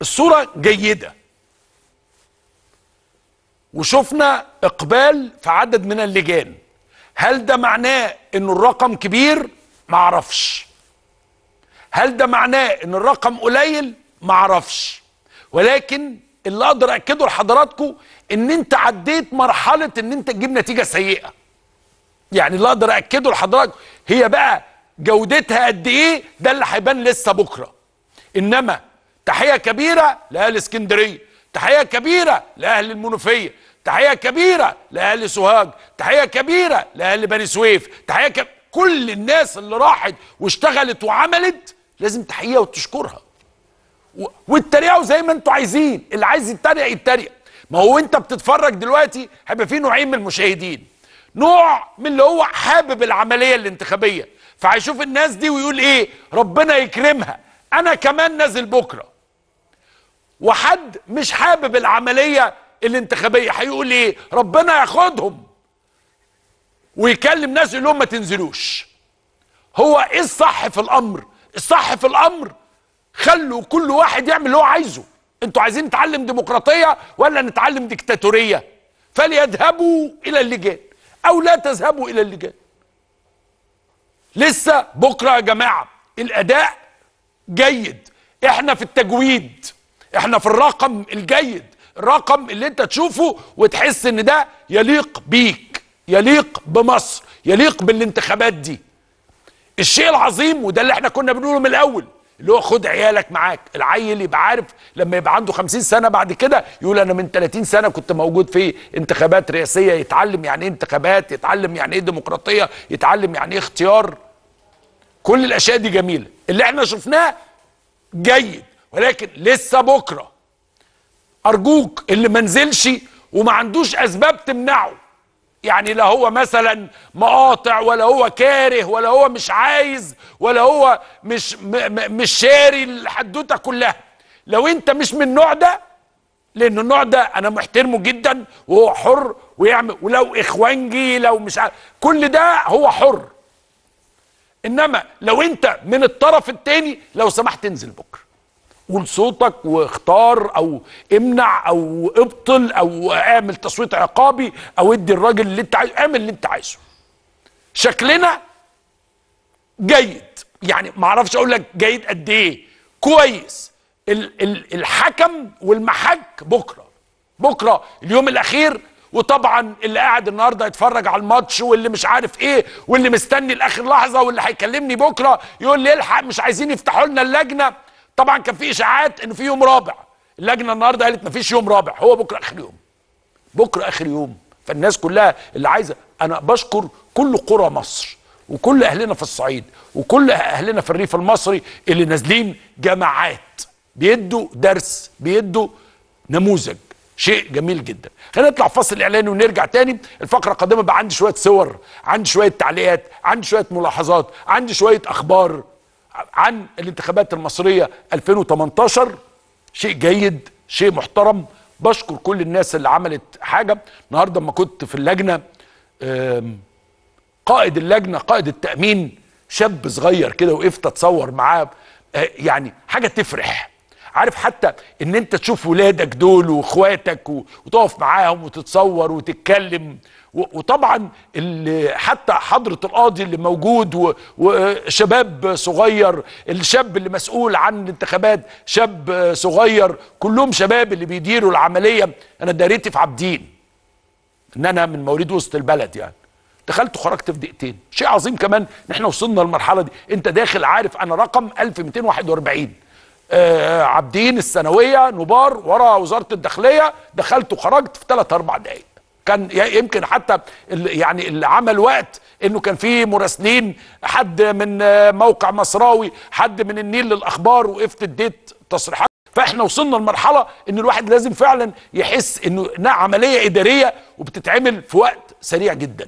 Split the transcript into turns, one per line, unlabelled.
الصورة جيدة وشفنا اقبال في عدد من اللجان هل ده معناه ان الرقم كبير معرفش هل ده معناه ان الرقم قليل معرفش ولكن اللي اقدر اكده لحضراتكم ان انت عديت مرحله ان انت تجيب نتيجه سيئه يعني اللي اقدر اكده لحضراتكم هي بقى جودتها قد ايه ده اللي هيبان لسه بكره انما تحيه كبيره لاهل اسكندريه تحيه كبيره لاهل المنوفيه تحيه كبيره لاهل سوهاج تحيه كبيره لاهل بني سويف تحيه كب... كل الناس اللي راحت واشتغلت وعملت لازم تحييها وتشكرها و... وتتريقوا زي ما انتوا عايزين اللي عايز يتريق يتريق ما هو انت بتتفرج دلوقتي هيبقى في نوعين من المشاهدين نوع من اللي هو حابب العمليه الانتخابيه فهيشوف الناس دي ويقول ايه ربنا يكرمها انا كمان نازل بكره وحد مش حابب العمليه الانتخابيه هيقول ايه ربنا ياخدهم ويكلم ناس يقول لهم ما تنزلوش هو ايه الصح في الامر الصح في الامر خلوا كل واحد يعمل اللي هو عايزه انتوا عايزين نتعلم ديمقراطيه ولا نتعلم ديكتاتوريه فليذهبوا الى اللجان او لا تذهبوا الى اللجان لسه بكره يا جماعه الاداء جيد احنا في التجويد احنا في الرقم الجيد الرقم اللي انت تشوفه وتحس ان ده يليق بيك يليق بمصر يليق بالانتخابات دي الشيء العظيم وده اللي احنا كنا بنقوله من الاول اللي هو خد عيالك معاك العيل يبقى عارف لما يبقى عنده 50 سنه بعد كده يقول انا من 30 سنه كنت موجود في انتخابات رئاسيه يتعلم يعني ايه انتخابات يتعلم يعني ايه ديمقراطيه يتعلم يعني ايه اختيار كل الاشياء دي جميله اللي احنا شفناه جيد ولكن لسه بكره ارجوك اللي ما نزلش وما عندوش اسباب تمنعه يعني لا هو مثلا مقاطع ولا هو كاره ولا هو مش عايز ولا هو مش مش شاري الحدوته كلها لو انت مش من النوع ده لان النوع ده انا محترمه جدا وهو حر ويعمل ولو اخوانجي لو مش عارف كل ده هو حر انما لو انت من الطرف التاني لو سمحت انزل بكره قول صوتك واختار او امنع او ابطل او اعمل تصويت عقابي او ادي الراجل اللي انت عايزه اعمل اللي انت عايزه شكلنا جيد يعني ما اعرفش اقول لك جيد قد ايه كويس ال ال الحكم والمحك بكره بكره اليوم الاخير وطبعا اللي قاعد النهارده يتفرج على الماتش واللي مش عارف ايه واللي مستني لاخر لحظه واللي هيكلمني بكره يقول لي الحق مش عايزين يفتحوا لنا اللجنه طبعا كان في اشاعات ان في يوم رابع اللجنه النهارده قالت ما فيش يوم رابع هو بكره اخر يوم بكره اخر يوم فالناس كلها اللي عايزه انا بشكر كل قرى مصر وكل اهلنا في الصعيد وكل اهلنا في الريف المصري اللي نازلين جماعات بيدوا درس بيدوا نموذج شيء جميل جدا خلينا نطلع فصل اعلاني ونرجع تاني الفقره القادمه بقى عندي شويه صور عندي شويه تعليقات عندي شويه ملاحظات عندي شويه اخبار عن الانتخابات المصرية 2018 شيء جيد شيء محترم بشكر كل الناس اللي عملت حاجة النهاردة ما كنت في اللجنة قائد اللجنة قائد التأمين شاب صغير كده وقفت اتصور معاه آه، يعني حاجة تفرح عارف حتى ان انت تشوف ولادك دول واخواتك وتقف معاهم وتتصور وتتكلم وطبعا حتى حضرة القاضي اللي موجود وشباب صغير الشاب اللي مسؤول عن الانتخابات شاب صغير كلهم شباب اللي بيديروا العملية أنا داريتي في عابدين إن أنا من مواليد وسط البلد يعني دخلت وخرجت في دقيقتين شيء عظيم كمان ان احنا وصلنا للمرحله دي انت داخل عارف انا رقم 1241 آه، عابدين الثانويه نبار ورا وزاره الداخليه دخلت وخرجت في ثلاث اربع دقائق كان يمكن حتى يعني اللي عمل وقت انه كان في مراسلين حد من موقع مصراوي حد من النيل للاخبار وقفت اديت تصريحات فاحنا وصلنا لمرحله ان الواحد لازم فعلا يحس انه عمليه اداريه وبتتعمل في وقت سريع جدا